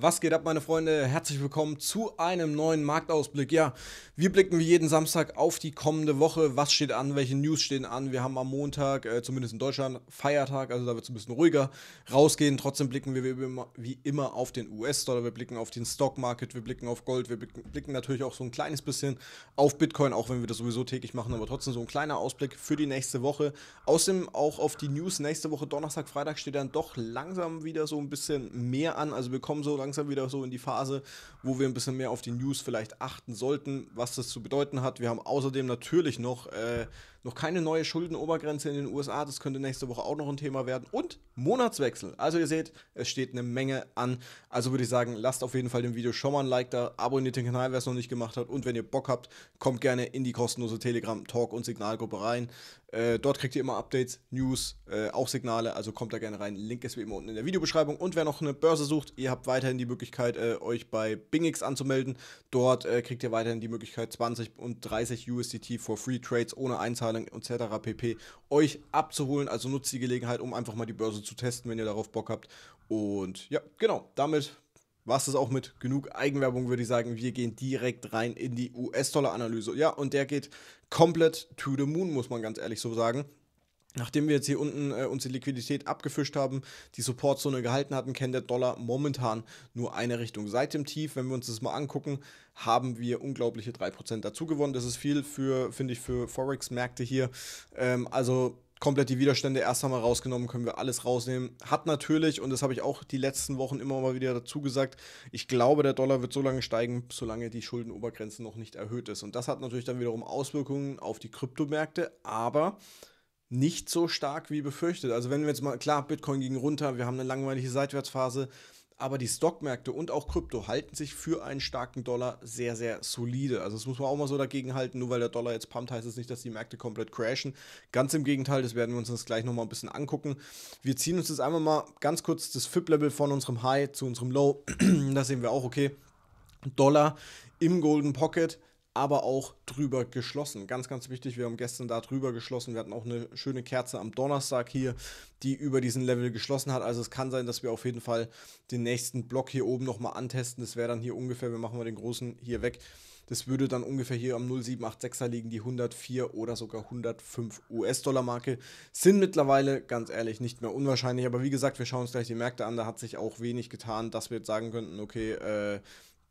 Was geht ab, meine Freunde? Herzlich willkommen zu einem neuen Marktausblick. Ja, wir blicken wie jeden Samstag auf die kommende Woche. Was steht an? Welche News stehen an? Wir haben am Montag, äh, zumindest in Deutschland, Feiertag, also da wird es ein bisschen ruhiger rausgehen. Trotzdem blicken wir wie immer, wie immer auf den US-Dollar, wir blicken auf den stock wir blicken auf Gold, wir blicken, blicken natürlich auch so ein kleines bisschen auf Bitcoin, auch wenn wir das sowieso täglich machen, aber trotzdem so ein kleiner Ausblick für die nächste Woche. Außerdem auch auf die News nächste Woche, Donnerstag, Freitag steht dann doch langsam wieder so ein bisschen mehr an. Also wir kommen so langsam langsam wieder so in die Phase, wo wir ein bisschen mehr auf die News vielleicht achten sollten, was das zu bedeuten hat. Wir haben außerdem natürlich noch, äh, noch keine neue Schuldenobergrenze in den USA. Das könnte nächste Woche auch noch ein Thema werden. Und Monatswechsel. Also ihr seht, es steht eine Menge an. Also würde ich sagen, lasst auf jeden Fall dem Video schon mal ein Like da, abonniert den Kanal, wer es noch nicht gemacht hat. Und wenn ihr Bock habt, kommt gerne in die kostenlose Telegram-Talk- und Signalgruppe rein. Äh, dort kriegt ihr immer Updates, News, äh, auch Signale, also kommt da gerne rein. Link ist wie immer unten in der Videobeschreibung. Und wer noch eine Börse sucht, ihr habt weiterhin die Möglichkeit, äh, euch bei BingX anzumelden. Dort äh, kriegt ihr weiterhin die Möglichkeit, 20 und 30 USDT for Free Trades ohne Einzahlung etc. pp. euch abzuholen. Also nutzt die Gelegenheit, um einfach mal die Börse zu testen, wenn ihr darauf Bock habt. Und ja, genau, damit was es auch mit genug Eigenwerbung, würde ich sagen. Wir gehen direkt rein in die US-Dollar-Analyse. Ja, und der geht komplett to the moon, muss man ganz ehrlich so sagen. Nachdem wir jetzt hier unten äh, uns die Liquidität abgefischt haben, die Supportzone gehalten hatten, kennt der Dollar momentan nur eine Richtung. Seit dem Tief, wenn wir uns das mal angucken, haben wir unglaubliche 3% dazu gewonnen. Das ist viel für, finde ich, für Forex-Märkte hier. Ähm, also komplett die Widerstände erst einmal rausgenommen, können wir alles rausnehmen. Hat natürlich, und das habe ich auch die letzten Wochen immer mal wieder dazu gesagt, ich glaube, der Dollar wird so lange steigen, solange die Schuldenobergrenze noch nicht erhöht ist. Und das hat natürlich dann wiederum Auswirkungen auf die Kryptomärkte, aber nicht so stark wie befürchtet. Also wenn wir jetzt mal, klar, Bitcoin ging runter, wir haben eine langweilige Seitwärtsphase, aber die Stockmärkte und auch Krypto halten sich für einen starken Dollar sehr, sehr solide. Also das muss man auch mal so dagegen halten, nur weil der Dollar jetzt pumpt, heißt es das nicht, dass die Märkte komplett crashen. Ganz im Gegenteil, das werden wir uns das gleich nochmal ein bisschen angucken. Wir ziehen uns jetzt einmal mal ganz kurz das FIP-Level von unserem High zu unserem Low. da sehen wir auch, okay, Dollar im Golden Pocket aber auch drüber geschlossen. Ganz, ganz wichtig, wir haben gestern da drüber geschlossen. Wir hatten auch eine schöne Kerze am Donnerstag hier, die über diesen Level geschlossen hat. Also es kann sein, dass wir auf jeden Fall den nächsten Block hier oben nochmal antesten. Das wäre dann hier ungefähr, wir machen mal den großen hier weg. Das würde dann ungefähr hier am 0786er liegen, die 104 oder sogar 105 US-Dollar-Marke. Sind mittlerweile, ganz ehrlich, nicht mehr unwahrscheinlich. Aber wie gesagt, wir schauen uns gleich die Märkte an. Da hat sich auch wenig getan, dass wir jetzt sagen könnten, okay, äh,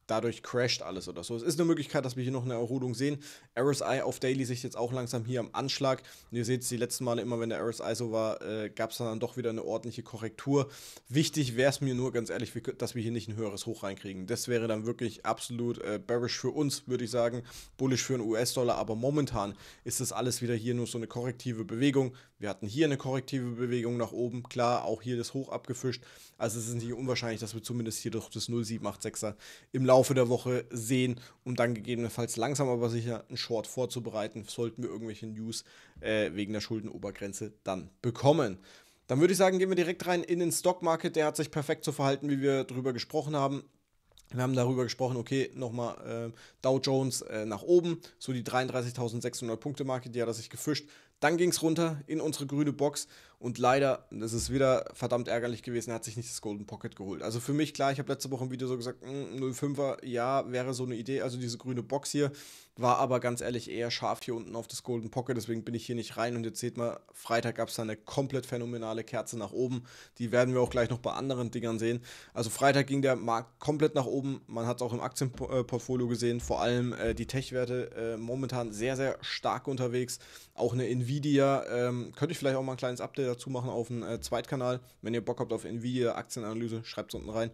dadurch crasht alles oder so. Es ist eine Möglichkeit, dass wir hier noch eine Erholung sehen. RSI auf Daily sich jetzt auch langsam hier am Anschlag. Und ihr seht es die letzten Male immer, wenn der RSI so war, äh, gab es dann doch wieder eine ordentliche Korrektur. Wichtig wäre es mir nur ganz ehrlich, dass wir hier nicht ein höheres Hoch reinkriegen. Das wäre dann wirklich absolut äh, bearish für uns, würde ich sagen, bullish für den US-Dollar. Aber momentan ist das alles wieder hier nur so eine korrektive Bewegung. Wir hatten hier eine korrektive Bewegung nach oben, klar, auch hier das Hoch abgefischt. Also es ist nicht unwahrscheinlich, dass wir zumindest hier durch das 0786er im Laufe Laufe der Woche sehen, um dann gegebenenfalls langsam aber sicher einen Short vorzubereiten, sollten wir irgendwelche News äh, wegen der Schuldenobergrenze dann bekommen. Dann würde ich sagen, gehen wir direkt rein in den Stock Market. Der hat sich perfekt so verhalten, wie wir darüber gesprochen haben. Wir haben darüber gesprochen, okay, nochmal äh, Dow Jones äh, nach oben, so die 33.600 Punkte Marke, die hat er sich gefischt. Dann ging es runter in unsere grüne Box und leider, das ist wieder verdammt ärgerlich gewesen, er hat sich nicht das Golden Pocket geholt. Also für mich klar, ich habe letzte Woche im Video so gesagt, mh, hm, 05er, ja, wäre so eine Idee, also diese grüne Box hier, war aber ganz ehrlich eher scharf hier unten auf das Golden Pocket, deswegen bin ich hier nicht rein und jetzt seht mal, Freitag gab es da eine komplett phänomenale Kerze nach oben, die werden wir auch gleich noch bei anderen Dingern sehen. Also Freitag ging der Markt komplett nach oben oben. Man hat es auch im Aktienportfolio gesehen, vor allem äh, die Tech-Werte äh, momentan sehr, sehr stark unterwegs. Auch eine Nvidia, ähm, könnte ich vielleicht auch mal ein kleines Update dazu machen auf dem äh, Zweitkanal. Wenn ihr Bock habt auf Nvidia Aktienanalyse, schreibt es unten rein.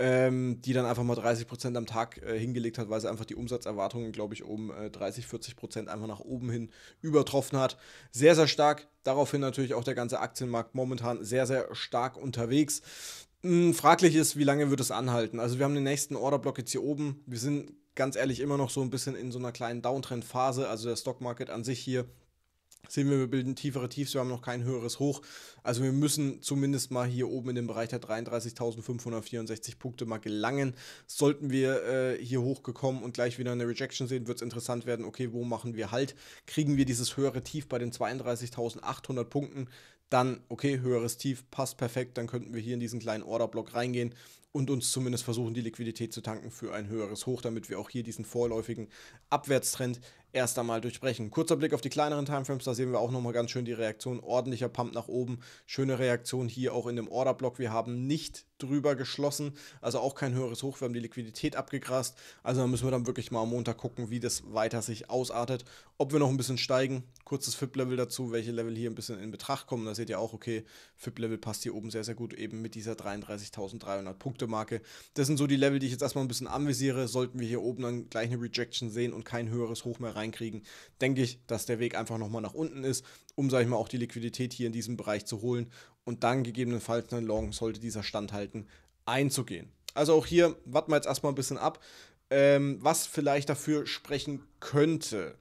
Ähm, die dann einfach mal 30% am Tag äh, hingelegt hat, weil sie einfach die Umsatzerwartungen, glaube ich, um 30, 40% einfach nach oben hin übertroffen hat. Sehr, sehr stark. Daraufhin natürlich auch der ganze Aktienmarkt momentan sehr, sehr stark unterwegs. Hm, fraglich ist, wie lange wird es anhalten? Also wir haben den nächsten Orderblock jetzt hier oben. Wir sind ganz ehrlich immer noch so ein bisschen in so einer kleinen Downtrend-Phase. Also der Stockmarket an sich hier sehen wir, wir bilden tiefere Tiefs, wir haben noch kein höheres Hoch. Also wir müssen zumindest mal hier oben in dem Bereich der 33.564 Punkte mal gelangen. Sollten wir äh, hier hochgekommen und gleich wieder eine Rejection sehen, wird es interessant werden, okay, wo machen wir halt? Kriegen wir dieses höhere Tief bei den 32.800 Punkten? dann, okay, höheres Tief passt perfekt, dann könnten wir hier in diesen kleinen Orderblock reingehen und uns zumindest versuchen, die Liquidität zu tanken für ein höheres Hoch, damit wir auch hier diesen vorläufigen Abwärtstrend erst einmal durchbrechen. Kurzer Blick auf die kleineren Timeframes, da sehen wir auch nochmal ganz schön die Reaktion. Ordentlicher Pump nach oben, schöne Reaktion hier auch in dem Orderblock. Wir haben nicht drüber geschlossen. Also auch kein höheres Hoch. Wir haben die Liquidität abgegrast. Also da müssen wir dann wirklich mal am Montag gucken, wie das weiter sich ausartet. Ob wir noch ein bisschen steigen. Kurzes FIP-Level dazu, welche Level hier ein bisschen in Betracht kommen. Da seht ihr auch, okay, FIP-Level passt hier oben sehr, sehr gut eben mit dieser 33.300 Punkte-Marke. Das sind so die Level, die ich jetzt erstmal ein bisschen anvisiere. Sollten wir hier oben dann gleich eine Rejection sehen und kein höheres Hoch mehr reinkriegen, denke ich, dass der Weg einfach nochmal nach unten ist um, sage ich mal, auch die Liquidität hier in diesem Bereich zu holen und dann gegebenenfalls einen Long, sollte dieser standhalten, einzugehen. Also auch hier warten wir jetzt erstmal ein bisschen ab, ähm, was vielleicht dafür sprechen könnte.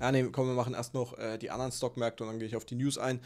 Ja, ah, nee, komm, wir machen erst noch äh, die anderen Stockmärkte und dann gehe ich auf die News ein.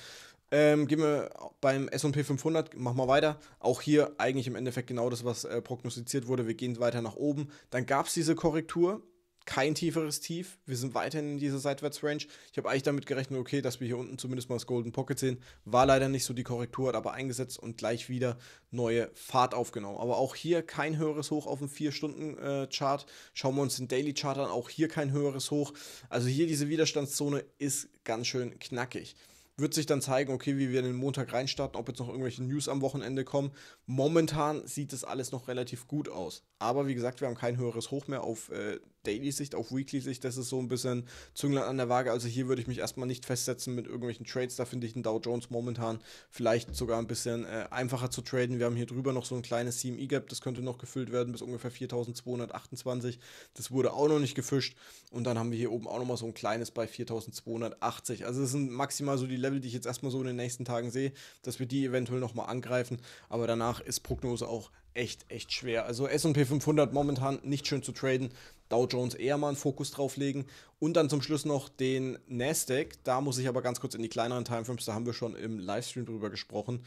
Ähm, gehen wir beim SP 500, machen wir weiter. Auch hier eigentlich im Endeffekt genau das, was äh, prognostiziert wurde. Wir gehen weiter nach oben. Dann gab es diese Korrektur kein tieferes Tief. Wir sind weiterhin in dieser Seitwärtsrange. Ich habe eigentlich damit gerechnet, okay, dass wir hier unten zumindest mal das Golden Pocket sehen. War leider nicht so die Korrektur, hat aber eingesetzt und gleich wieder neue Fahrt aufgenommen. Aber auch hier kein höheres Hoch auf dem 4-Stunden-Chart. Schauen wir uns den Daily Chart an, auch hier kein höheres Hoch. Also hier diese Widerstandszone ist ganz schön knackig. Wird sich dann zeigen, okay, wie wir den Montag reinstarten, ob jetzt noch irgendwelche News am Wochenende kommen. Momentan sieht das alles noch relativ gut aus. Aber wie gesagt, wir haben kein höheres Hoch mehr auf äh, Daily-Sicht, auf Weekly-Sicht. Das ist so ein bisschen Zünglein an der Waage. Also hier würde ich mich erstmal nicht festsetzen mit irgendwelchen Trades. Da finde ich den Dow Jones momentan vielleicht sogar ein bisschen äh, einfacher zu traden. Wir haben hier drüber noch so ein kleines CME-Gap. Das könnte noch gefüllt werden bis ungefähr 4228. Das wurde auch noch nicht gefischt. Und dann haben wir hier oben auch nochmal so ein kleines bei 4280. Also es sind maximal so die Level Level, die ich jetzt erstmal so in den nächsten Tagen sehe, dass wir die eventuell nochmal angreifen. Aber danach ist Prognose auch echt, echt schwer. Also SP 500 momentan nicht schön zu traden. Dow Jones eher mal einen Fokus drauf legen. Und dann zum Schluss noch den Nasdaq. Da muss ich aber ganz kurz in die kleineren Timeframes, da haben wir schon im Livestream drüber gesprochen.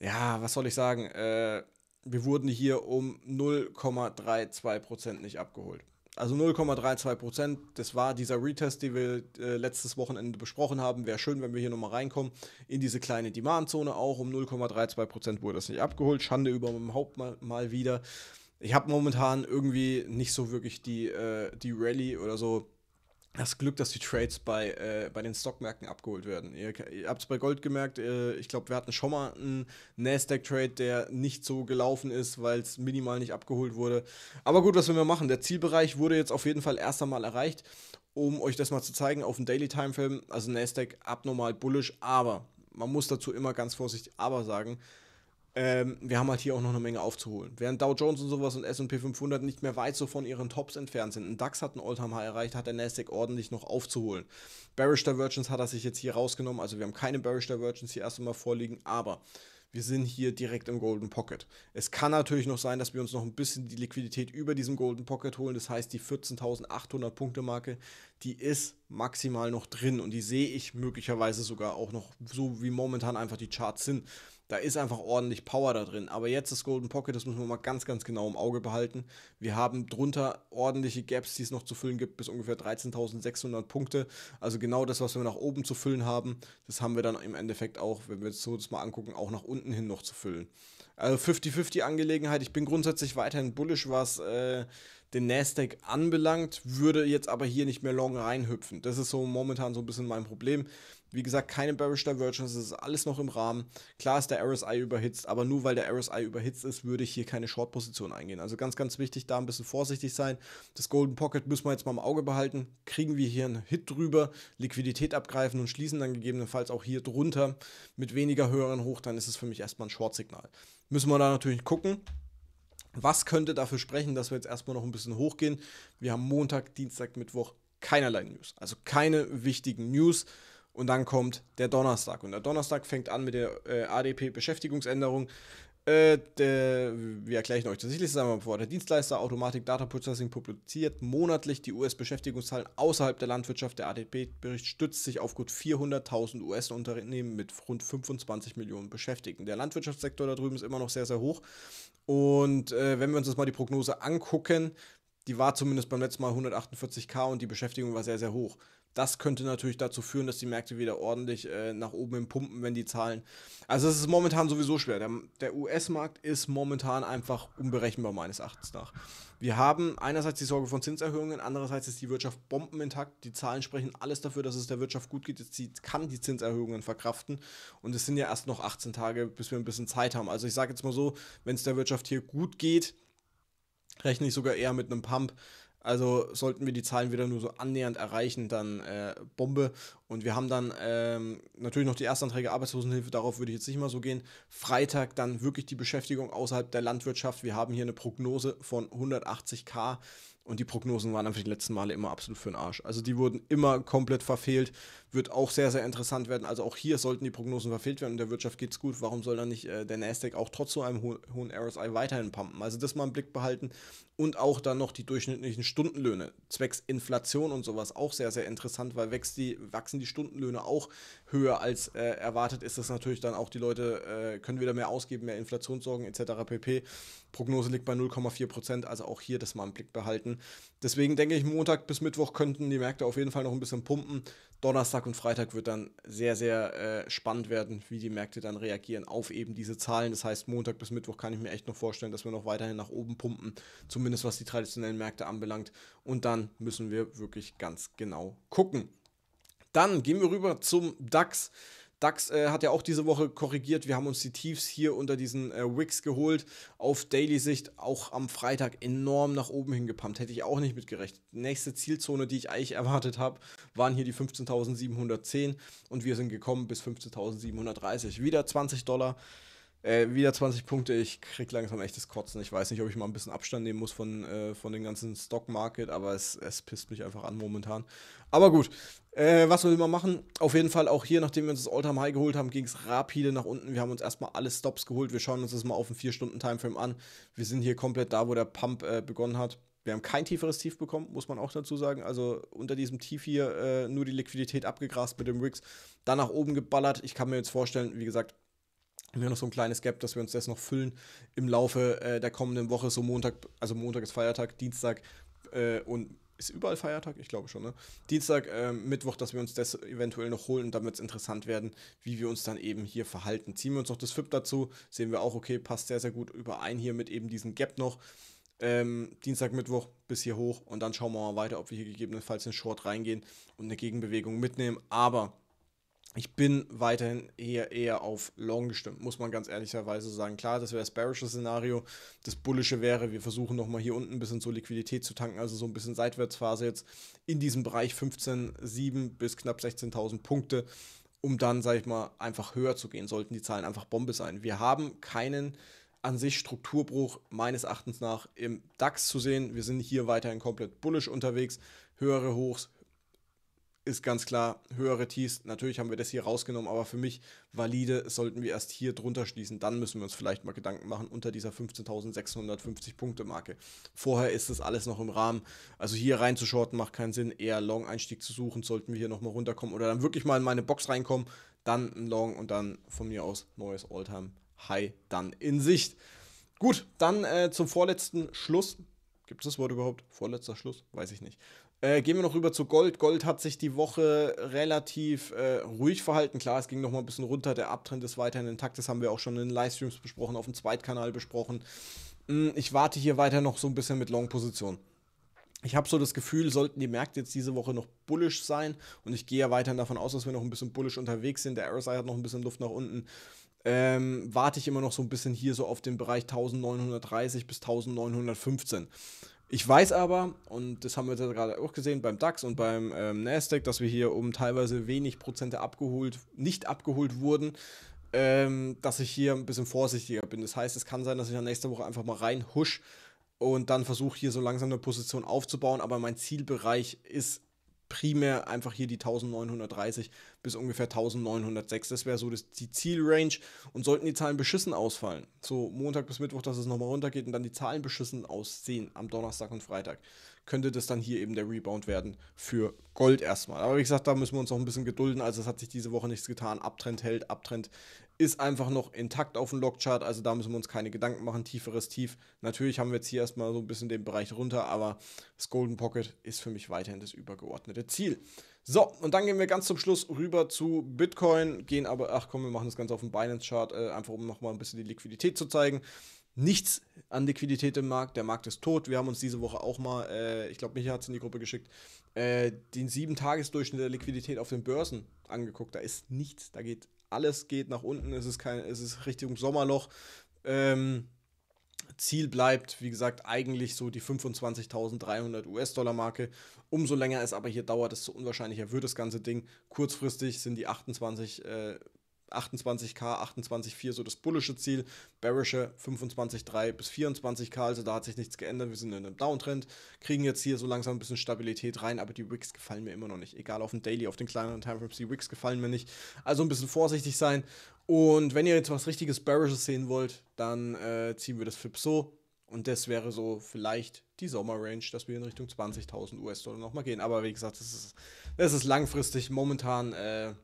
Ja, was soll ich sagen? Äh, wir wurden hier um 0,32% nicht abgeholt. Also 0,32 Prozent, das war dieser Retest, den wir äh, letztes Wochenende besprochen haben. Wäre schön, wenn wir hier nochmal reinkommen. In diese kleine Demandzone auch. Um 0,32 Prozent wurde das nicht abgeholt. Schande über meinem Haupt mal, mal wieder. Ich habe momentan irgendwie nicht so wirklich die, äh, die Rallye oder so das Glück, dass die Trades bei, äh, bei den Stockmärkten abgeholt werden. Ihr, ihr habt es bei Gold gemerkt, äh, ich glaube, wir hatten schon mal einen Nasdaq-Trade, der nicht so gelaufen ist, weil es minimal nicht abgeholt wurde. Aber gut, was wir machen? Der Zielbereich wurde jetzt auf jeden Fall erst einmal erreicht, um euch das mal zu zeigen, auf dem Daily Timeframe, also Nasdaq abnormal bullish, aber man muss dazu immer ganz vorsichtig aber sagen, ähm, wir haben halt hier auch noch eine Menge aufzuholen. Während Dow Jones und sowas und S&P 500 nicht mehr weit so von ihren Tops entfernt sind. Ein DAX hat ein All-Time-High erreicht, hat der Nasdaq ordentlich noch aufzuholen. Bearish Divergence hat er sich jetzt hier rausgenommen, also wir haben keine Bearish Divergence hier erst einmal vorliegen, aber wir sind hier direkt im Golden Pocket. Es kann natürlich noch sein, dass wir uns noch ein bisschen die Liquidität über diesem Golden Pocket holen. Das heißt, die 14.800 Punkte Marke, die ist maximal noch drin und die sehe ich möglicherweise sogar auch noch so, wie momentan einfach die Charts sind. Da ist einfach ordentlich Power da drin. Aber jetzt das Golden Pocket, das müssen wir mal ganz, ganz genau im Auge behalten. Wir haben drunter ordentliche Gaps, die es noch zu füllen gibt, bis ungefähr 13.600 Punkte. Also genau das, was wir nach oben zu füllen haben, das haben wir dann im Endeffekt auch, wenn wir uns das mal angucken, auch nach unten hin noch zu füllen. Also 50-50 Angelegenheit. Ich bin grundsätzlich weiterhin bullish, was äh, den Nasdaq anbelangt, würde jetzt aber hier nicht mehr long reinhüpfen. Das ist so momentan so ein bisschen mein Problem. Wie gesagt, keine Bearish Divergence, es ist alles noch im Rahmen. Klar ist der RSI überhitzt, aber nur weil der RSI überhitzt ist, würde ich hier keine Short-Position eingehen. Also ganz, ganz wichtig, da ein bisschen vorsichtig sein. Das Golden Pocket müssen wir jetzt mal im Auge behalten. Kriegen wir hier einen Hit drüber, Liquidität abgreifen und schließen dann gegebenenfalls auch hier drunter mit weniger höheren Hoch, dann ist es für mich erstmal ein Short-Signal. Müssen wir da natürlich gucken. Was könnte dafür sprechen, dass wir jetzt erstmal noch ein bisschen hochgehen? Wir haben Montag, Dienstag, Mittwoch keinerlei News. Also keine wichtigen News und dann kommt der Donnerstag. Und der Donnerstag fängt an mit der äh, ADP-Beschäftigungsänderung. Äh, wir erklären euch das sicherlich einmal vor. Der Dienstleister Automatic Data Processing publiziert monatlich die US-Beschäftigungszahlen außerhalb der Landwirtschaft. Der ADP-Bericht stützt sich auf gut 400.000 US-Unternehmen mit rund 25 Millionen Beschäftigten. Der Landwirtschaftssektor da drüben ist immer noch sehr, sehr hoch. Und äh, wenn wir uns jetzt mal die Prognose angucken, die war zumindest beim letzten Mal 148k und die Beschäftigung war sehr, sehr hoch das könnte natürlich dazu führen, dass die Märkte wieder ordentlich äh, nach oben im Pumpen, wenn die Zahlen. Also es ist momentan sowieso schwer. Der, der US-Markt ist momentan einfach unberechenbar meines Erachtens nach. Wir haben einerseits die Sorge von Zinserhöhungen, andererseits ist die Wirtschaft bombenintakt. Die Zahlen sprechen alles dafür, dass es der Wirtschaft gut geht. Sie kann die Zinserhöhungen verkraften und es sind ja erst noch 18 Tage, bis wir ein bisschen Zeit haben. Also ich sage jetzt mal so, wenn es der Wirtschaft hier gut geht, rechne ich sogar eher mit einem Pump also sollten wir die Zahlen wieder nur so annähernd erreichen, dann äh, Bombe. Und wir haben dann ähm, natürlich noch die Erstanträge Arbeitslosenhilfe, darauf würde ich jetzt nicht mal so gehen. Freitag dann wirklich die Beschäftigung außerhalb der Landwirtschaft. Wir haben hier eine Prognose von 180k. Und die Prognosen waren einfach die letzten Male immer absolut für den Arsch. Also die wurden immer komplett verfehlt. Wird auch sehr, sehr interessant werden. Also auch hier sollten die Prognosen verfehlt werden. In der Wirtschaft geht es gut. Warum soll dann nicht äh, der Nasdaq auch trotz so einem ho hohen RSI weiterhin pumpen? Also das mal im Blick behalten. Und auch dann noch die durchschnittlichen Stundenlöhne. Zwecks Inflation und sowas auch sehr, sehr interessant, weil wächst die, wachsen die Stundenlöhne auch höher als äh, erwartet. Ist das natürlich dann auch, die Leute äh, können wieder mehr ausgeben, mehr Inflationssorgen etc. pp. Prognose liegt bei 0,4 Also auch hier das mal im Blick behalten leisten. Deswegen denke ich, Montag bis Mittwoch könnten die Märkte auf jeden Fall noch ein bisschen pumpen. Donnerstag und Freitag wird dann sehr, sehr äh, spannend werden, wie die Märkte dann reagieren auf eben diese Zahlen. Das heißt, Montag bis Mittwoch kann ich mir echt noch vorstellen, dass wir noch weiterhin nach oben pumpen, zumindest was die traditionellen Märkte anbelangt. Und dann müssen wir wirklich ganz genau gucken. Dann gehen wir rüber zum DAX. DAX äh, hat ja auch diese Woche korrigiert. Wir haben uns die Tiefs hier unter diesen äh, Wicks geholt. Auf Daily-Sicht auch am Freitag enorm nach oben hingepumpt. Hätte ich auch nicht mitgerechnet. Nächste Zielzone, die ich eigentlich erwartet habe, waren hier die 15.710 und wir sind gekommen bis 15.730. Wieder 20 Dollar. Äh, wieder 20 Punkte, ich krieg langsam echtes Kotzen. Ich weiß nicht, ob ich mal ein bisschen Abstand nehmen muss von, äh, von dem ganzen Stock Market, aber es, es pisst mich einfach an momentan. Aber gut, äh, was will man machen? Auf jeden Fall auch hier, nachdem wir uns das all time High geholt haben, ging es rapide nach unten. Wir haben uns erstmal alle Stops geholt. Wir schauen uns das mal auf den 4-Stunden-Timeframe an. Wir sind hier komplett da, wo der Pump äh, begonnen hat. Wir haben kein tieferes Tief bekommen, muss man auch dazu sagen. Also unter diesem Tief hier äh, nur die Liquidität abgegrast mit dem Wix. Dann nach oben geballert. Ich kann mir jetzt vorstellen, wie gesagt, wir haben noch so ein kleines Gap, dass wir uns das noch füllen im Laufe äh, der kommenden Woche. So Montag, also Montag ist Feiertag, Dienstag äh, und ist überall Feiertag? Ich glaube schon, ne? Dienstag, äh, Mittwoch, dass wir uns das eventuell noch holen und dann wird es interessant werden, wie wir uns dann eben hier verhalten. Ziehen wir uns noch das FIP dazu, sehen wir auch, okay, passt sehr, sehr gut überein hier mit eben diesem Gap noch. Ähm, Dienstag, Mittwoch bis hier hoch und dann schauen wir mal weiter, ob wir hier gegebenenfalls in Short reingehen und eine Gegenbewegung mitnehmen. Aber ich bin weiterhin eher, eher auf Long gestimmt, muss man ganz ehrlicherweise sagen. Klar, das wäre das bearische Szenario. Das bullische wäre, wir versuchen nochmal hier unten ein bisschen so Liquidität zu tanken, also so ein bisschen Seitwärtsphase jetzt in diesem Bereich 15,7 bis knapp 16.000 Punkte, um dann, sag ich mal, einfach höher zu gehen, sollten die Zahlen einfach Bombe sein. Wir haben keinen an sich Strukturbruch meines Erachtens nach im DAX zu sehen. Wir sind hier weiterhin komplett bullisch unterwegs. Höhere Hochs, ist ganz klar höhere Tees. Natürlich haben wir das hier rausgenommen, aber für mich valide sollten wir erst hier drunter schließen. Dann müssen wir uns vielleicht mal Gedanken machen unter dieser 15.650 Punkte Marke. Vorher ist das alles noch im Rahmen. Also hier reinzuschorten macht keinen Sinn. Eher Long-Einstieg zu suchen, sollten wir hier nochmal runterkommen oder dann wirklich mal in meine Box reinkommen. Dann ein Long und dann von mir aus neues Alltime high dann in Sicht. Gut, dann äh, zum vorletzten Schluss. Gibt es das Wort überhaupt? Vorletzter Schluss? Weiß ich nicht. Äh, gehen wir noch rüber zu Gold. Gold hat sich die Woche relativ äh, ruhig verhalten. Klar, es ging noch mal ein bisschen runter. Der Abtrend ist weiterhin intakt. Das haben wir auch schon in Livestreams besprochen, auf dem Zweitkanal besprochen. Hm, ich warte hier weiter noch so ein bisschen mit Long-Position. Ich habe so das Gefühl, sollten die Märkte jetzt diese Woche noch bullisch sein, und ich gehe ja weiterhin davon aus, dass wir noch ein bisschen bullisch unterwegs sind, der RSI hat noch ein bisschen Luft nach unten, ähm, warte ich immer noch so ein bisschen hier so auf den Bereich 1930 bis 1915. Ich weiß aber, und das haben wir gerade auch gesehen beim DAX und beim ähm, Nasdaq, dass wir hier um teilweise wenig Prozente abgeholt, nicht abgeholt wurden, ähm, dass ich hier ein bisschen vorsichtiger bin. Das heißt, es kann sein, dass ich dann nächste Woche einfach mal reinhusch und dann versuche hier so langsam eine Position aufzubauen, aber mein Zielbereich ist primär einfach hier die 1930 bis ungefähr 1906. Das wäre so das, die Zielrange. Und sollten die Zahlen beschissen ausfallen, so Montag bis Mittwoch, dass es nochmal runtergeht und dann die Zahlen beschissen aussehen am Donnerstag und Freitag, könnte das dann hier eben der Rebound werden für Gold erstmal. Aber wie gesagt, da müssen wir uns noch ein bisschen gedulden. Also es hat sich diese Woche nichts getan. Abtrend hält, Abtrend ist einfach noch intakt auf dem Logchart, also da müssen wir uns keine Gedanken machen, tieferes Tief. Natürlich haben wir jetzt hier erstmal so ein bisschen den Bereich runter, aber das Golden Pocket ist für mich weiterhin das übergeordnete Ziel. So, und dann gehen wir ganz zum Schluss rüber zu Bitcoin, gehen aber, ach komm, wir machen das Ganze auf dem Binance-Chart, äh, einfach um nochmal ein bisschen die Liquidität zu zeigen nichts an Liquidität im Markt. Der Markt ist tot. Wir haben uns diese Woche auch mal, äh, ich glaube, Micha hat es in die Gruppe geschickt, äh, den sieben Tagesdurchschnitt der Liquidität auf den Börsen angeguckt. Da ist nichts, da geht alles geht nach unten, es ist, kein, es ist Richtung Sommerloch. Ähm, Ziel bleibt, wie gesagt, eigentlich so die 25.300 US-Dollar-Marke. Umso länger es aber hier dauert, desto unwahrscheinlicher wird das ganze Ding. Kurzfristig sind die 28. Äh, 28k, 28,4 so das bullische Ziel, bearische 25,3 bis 24k, also da hat sich nichts geändert, wir sind in einem Downtrend, kriegen jetzt hier so langsam ein bisschen Stabilität rein, aber die Wicks gefallen mir immer noch nicht, egal auf dem Daily, auf den kleineren Timeframes, die Wicks gefallen mir nicht, also ein bisschen vorsichtig sein und wenn ihr jetzt was richtiges Bearisches sehen wollt, dann äh, ziehen wir das FIP so, und das wäre so vielleicht die Sommerrange, dass wir in Richtung 20.000 US-Dollar nochmal gehen. Aber wie gesagt, das ist, das ist langfristig momentan äh,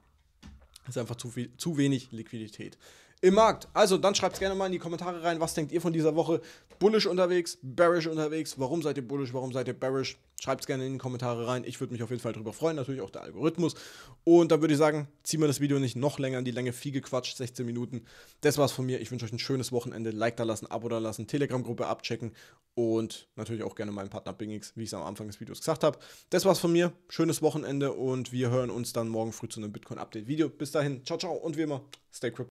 ist einfach zu, viel, zu wenig Liquidität im Markt. Also dann schreibt es gerne mal in die Kommentare rein, was denkt ihr von dieser Woche? Bullish unterwegs, bearish unterwegs, warum seid ihr bullish, warum seid ihr bearish? Schreibt es gerne in die Kommentare rein. Ich würde mich auf jeden Fall darüber freuen, natürlich auch der Algorithmus. Und dann würde ich sagen, ziehen wir das Video nicht noch länger in die Länge. Viel gequatscht, 16 Minuten. Das war's von mir. Ich wünsche euch ein schönes Wochenende. Like da lassen, Abo da lassen, Telegram-Gruppe abchecken und natürlich auch gerne meinen Partner Bingix, wie ich es am Anfang des Videos gesagt habe. Das war's von mir. Schönes Wochenende und wir hören uns dann morgen früh zu einem Bitcoin-Update-Video. Bis dahin, ciao, ciao und wie immer, stay crypto.